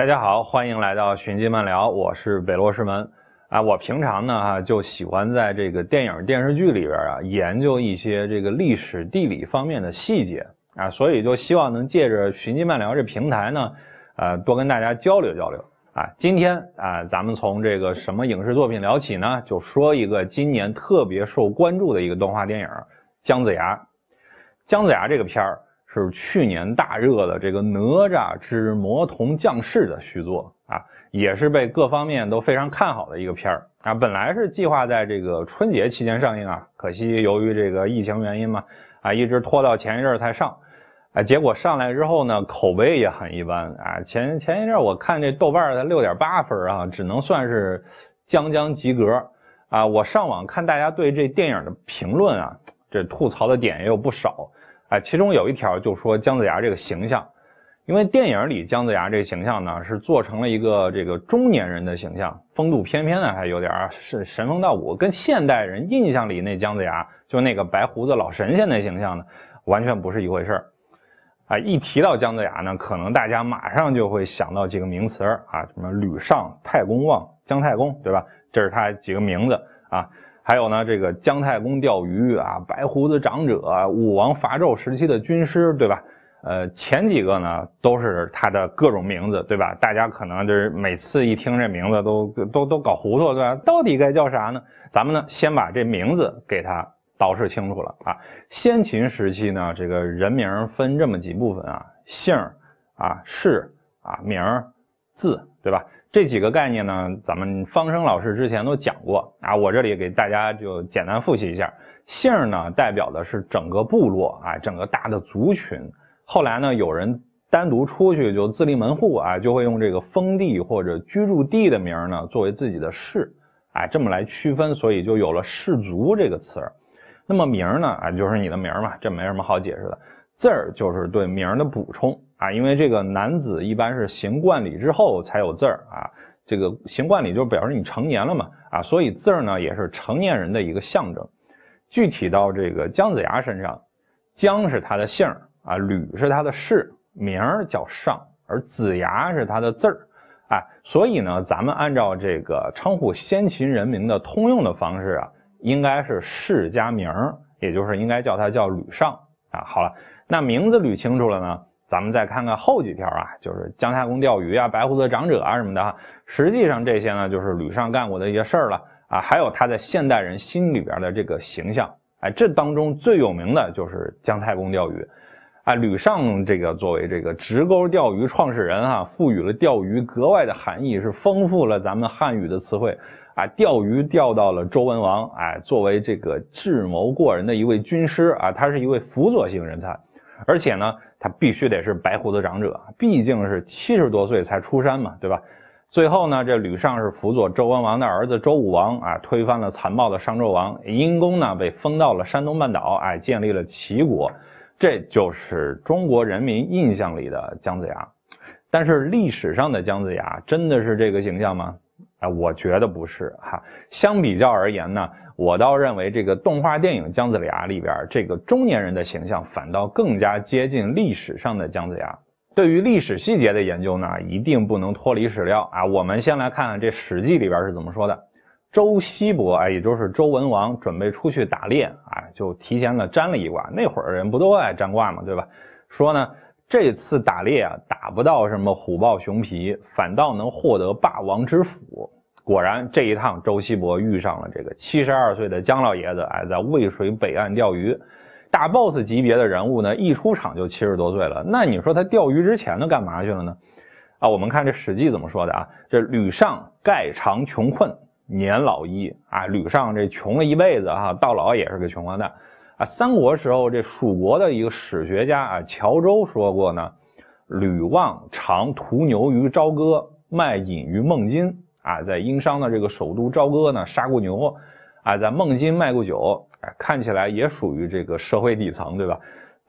大家好，欢迎来到寻迹漫聊，我是北落师门啊。我平常呢哈就喜欢在这个电影电视剧里边啊研究一些这个历史地理方面的细节啊，所以就希望能借着寻迹漫聊这平台呢，呃多跟大家交流交流啊。今天啊，咱们从这个什么影视作品聊起呢，就说一个今年特别受关注的一个动画电影《姜子牙》。姜子牙这个片儿。是去年大热的这个《哪吒之魔童降世》的续作啊，也是被各方面都非常看好的一个片儿啊。本来是计划在这个春节期间上映啊，可惜由于这个疫情原因嘛，啊，一直拖到前一阵才上，啊，结果上来之后呢，口碑也很一般啊。前前一阵我看这豆瓣才六点八分啊，只能算是将将及格啊。我上网看大家对这电影的评论啊，这吐槽的点也有不少。啊，其中有一条就说姜子牙这个形象，因为电影里姜子牙这个形象呢是做成了一个这个中年人的形象，风度翩翩的还有点是神风道骨，跟现代人印象里那姜子牙，就那个白胡子老神仙那形象呢，完全不是一回事儿。啊，一提到姜子牙呢，可能大家马上就会想到几个名词啊，什么吕尚、太公望、姜太公，对吧？这是他几个名字啊。还有呢，这个姜太公钓鱼啊，白胡子长者，武王伐纣时期的军师，对吧？呃，前几个呢都是他的各种名字，对吧？大家可能就是每次一听这名字都都都搞糊涂，对吧？到底该叫啥呢？咱们呢先把这名字给他捯饬清楚了啊。先秦时期呢，这个人名分这么几部分啊，姓儿啊，氏啊，名，字。对吧？这几个概念呢，咱们方生老师之前都讲过啊，我这里给大家就简单复习一下。姓呢，代表的是整个部落啊，整个大的族群。后来呢，有人单独出去就自立门户啊，就会用这个封地或者居住地的名呢作为自己的氏，啊，这么来区分，所以就有了氏族这个词儿。那么名呢，啊，就是你的名嘛，这没什么好解释的。字儿就是对名的补充。啊，因为这个男子一般是行冠礼之后才有字儿啊。这个行冠礼就表示你成年了嘛啊，所以字儿呢也是成年人的一个象征。具体到这个姜子牙身上，姜是他的姓儿啊，吕是他的氏，名叫尚，而子牙是他的字儿。啊，所以呢，咱们按照这个称呼先秦人名的通用的方式啊，应该是氏加名，也就是应该叫他叫吕尚啊。好了，那名字捋清楚了呢？咱们再看看后几条啊，就是姜太公钓鱼啊，白胡子长者啊什么的啊。实际上这些呢，就是吕尚干过的一些事儿了啊。还有他在现代人心里边的这个形象，哎，这当中最有名的就是姜太公钓鱼，啊，吕尚这个作为这个直钩钓鱼创始人啊，赋予了钓鱼格外的含义，是丰富了咱们汉语的词汇啊。钓鱼钓到了周文王，哎，作为这个智谋过人的一位军师啊，他是一位辅佐型人才。而且呢，他必须得是白胡子长者，毕竟是七十多岁才出山嘛，对吧？最后呢，这吕尚是辅佐周文王的儿子周武王啊，推翻了残暴的商纣王，因公呢被封到了山东半岛，哎，建立了齐国。这就是中国人民印象里的姜子牙。但是历史上的姜子牙真的是这个形象吗？啊，我觉得不是哈。相比较而言呢，我倒认为这个动画电影《姜子牙》里边这个中年人的形象，反倒更加接近历史上的姜子牙。对于历史细节的研究呢，一定不能脱离史料啊。我们先来看看这《史记》里边是怎么说的：周西伯，哎，也就是周文王，准备出去打猎啊，就提前的占了一卦。那会儿人不都爱占卦嘛，对吧？说呢。这次打猎啊，打不到什么虎豹熊皮，反倒能获得霸王之斧。果然，这一趟周西伯遇上了这个七十二岁的姜老爷子。哎，在渭水北岸钓鱼，大 boss 级别的人物呢，一出场就七十多岁了。那你说他钓鱼之前呢，干嘛去了呢？啊，我们看这《史记》怎么说的啊？这吕尚盖长穷困，年老矣。啊，吕尚这穷了一辈子啊，到老也是个穷光蛋。啊，三国时候这蜀国的一个史学家啊，乔周说过呢，吕望常屠牛于朝歌，卖饮于孟津。啊，在殷商的这个首都朝歌呢，杀过牛，啊，在孟津卖过酒，看起来也属于这个社会底层，对吧？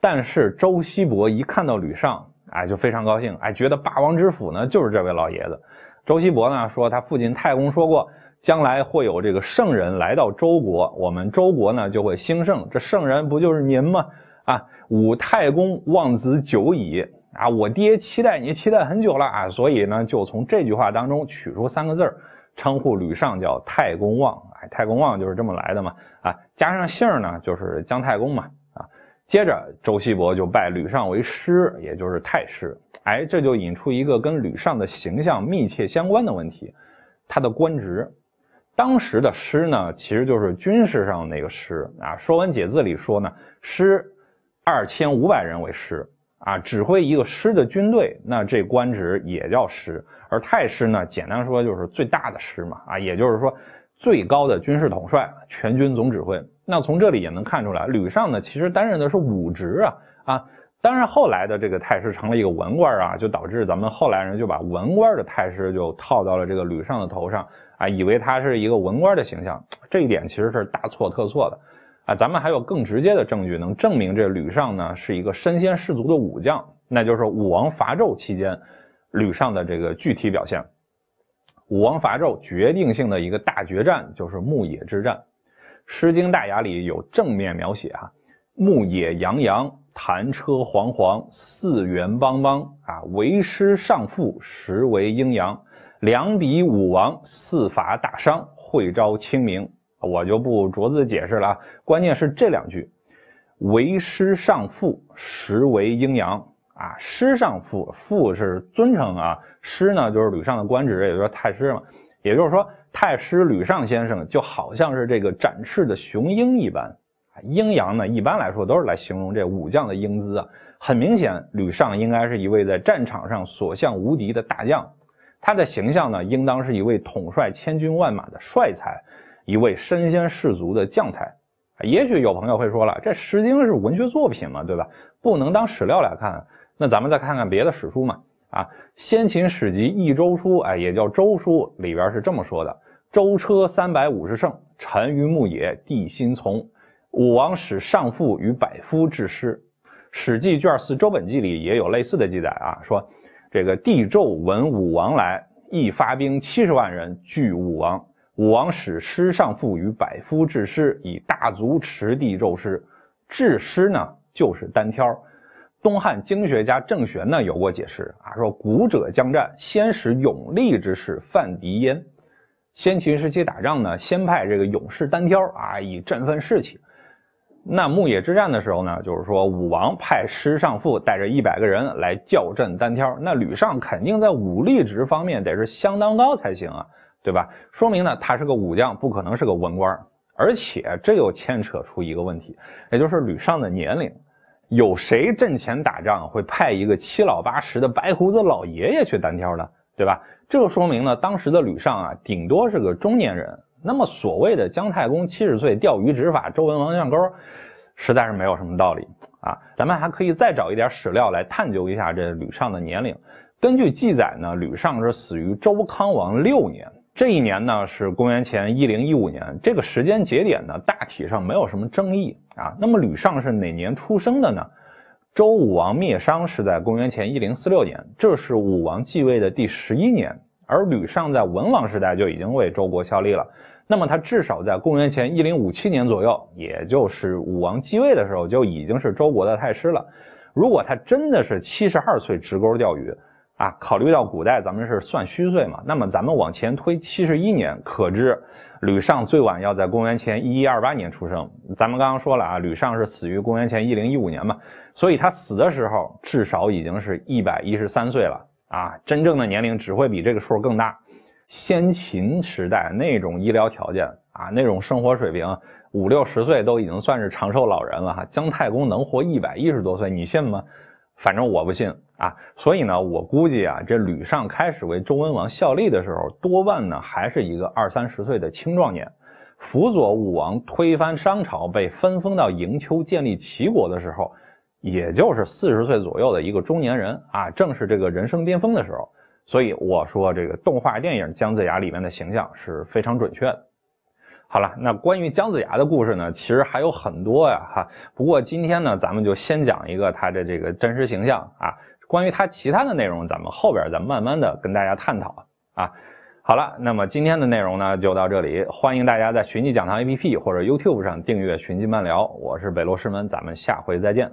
但是周希伯一看到吕尚，哎，就非常高兴，哎，觉得霸王之辅呢，就是这位老爷子。周希伯呢说，他父亲太公说过。将来会有这个圣人来到周国，我们周国呢就会兴盛。这圣人不就是您吗？啊，武太公望子久矣啊，我爹期待你期待很久了啊，所以呢，就从这句话当中取出三个字称呼吕尚叫太公望，哎，太公望就是这么来的嘛啊，加上姓呢就是姜太公嘛啊。接着周西伯就拜吕尚为师，也就是太师。哎，这就引出一个跟吕尚的形象密切相关的问题，他的官职。当时的师呢，其实就是军事上那个师啊，《说文解字》里说呢，师二千五百人为师啊，指挥一个师的军队，那这官职也叫师。而太师呢，简单说就是最大的师嘛啊，也就是说最高的军事统帅，全军总指挥。那从这里也能看出来，吕尚呢其实担任的是武职啊啊。当然，后来的这个太师成了一个文官啊，就导致咱们后来人就把文官的太师就套到了这个吕尚的头上啊，以为他是一个文官的形象。这一点其实是大错特错的啊。咱们还有更直接的证据能证明这吕尚呢是一个身先士卒的武将，那就是武王伐纣期间，吕尚的这个具体表现。武王伐纣决定性的一个大决战就是牧野之战，《诗经大雅》里有正面描写啊，牧野洋洋。谈车惶惶，四元邦邦啊，为师尚父，实为阴阳。两比武王，四伐大商。会招清明，我就不逐字解释了。关键是这两句：为师尚父，实为阴阳。啊，师尚父，父是尊称啊，师呢就是吕尚的官职，也就是太师嘛。也就是说，太师吕尚先生就好像是这个展翅的雄鹰一般。阴阳呢，一般来说都是来形容这武将的英姿啊。很明显，吕尚应该是一位在战场上所向无敌的大将，他的形象呢，应当是一位统帅千军万马的帅才，一位身先士卒的将才。也许有朋友会说了，这《诗经》是文学作品嘛，对吧？不能当史料来看。那咱们再看看别的史书嘛。啊，《先秦史籍·益周书》，哎，也叫《周书》，里边是这么说的：“周车三百五十乘，臣于牧野，地心从。”武王使上父与百夫治师，《史记》卷四《周本纪》里也有类似的记载啊。说这个帝纣闻武王来，亦发兵七十万人拒武王。武王使师上父与百夫治师，以大足持帝纣师。治师呢，就是单挑。东汉经学家郑玄呢有过解释啊，说古者将战，先使勇力之士犯敌焉。先秦时期打仗呢，先派这个勇士单挑啊，以振奋士气。那牧野之战的时候呢，就是说武王派师尚父带着一百个人来叫阵单挑，那吕尚肯定在武力值方面得是相当高才行啊，对吧？说明呢他是个武将，不可能是个文官。而且这又牵扯出一个问题，也就是吕尚的年龄。有谁阵前打仗会派一个七老八十的白胡子老爷爷去单挑呢？对吧？这说明呢当时的吕尚啊，顶多是个中年人。那么所谓的姜太公七十岁钓鱼执法，周文王上钩，实在是没有什么道理啊。咱们还可以再找一点史料来探究一下这吕尚的年龄。根据记载呢，吕尚是死于周康王六年，这一年呢是公元前一零一五年。这个时间节点呢，大体上没有什么争议啊。那么吕尚是哪年出生的呢？周武王灭商是在公元前一零四六年，这是武王继位的第十一年，而吕尚在文王时代就已经为周国效力了。那么他至少在公元前一零五七年左右，也就是武王继位的时候，就已经是周国的太师了。如果他真的是七十二岁直钩钓鱼啊，考虑到古代咱们是算虚岁嘛，那么咱们往前推七十一年，可知吕尚最晚要在公元前一一二八年出生。咱们刚刚说了啊，吕尚是死于公元前一零一五年嘛，所以他死的时候至少已经是一百一十三岁了啊，真正的年龄只会比这个数更大。先秦时代那种医疗条件啊，那种生活水平，五六十岁都已经算是长寿老人了哈。姜太公能活一百一十多岁，你信吗？反正我不信啊。所以呢，我估计啊，这吕尚开始为周文王效力的时候，多半呢还是一个二三十岁的青壮年，辅佐武王推翻商朝，被分封到营丘建立齐国的时候，也就是四十岁左右的一个中年人啊，正是这个人生巅峰的时候。所以我说，这个动画电影《姜子牙》里面的形象是非常准确的。好了，那关于姜子牙的故事呢，其实还有很多呀，哈。不过今天呢，咱们就先讲一个他的这个真实形象啊。关于他其他的内容，咱们后边再慢慢的跟大家探讨啊。好了，那么今天的内容呢就到这里，欢迎大家在寻迹讲堂 APP 或者 YouTube 上订阅寻迹漫聊，我是北落师门，咱们下回再见。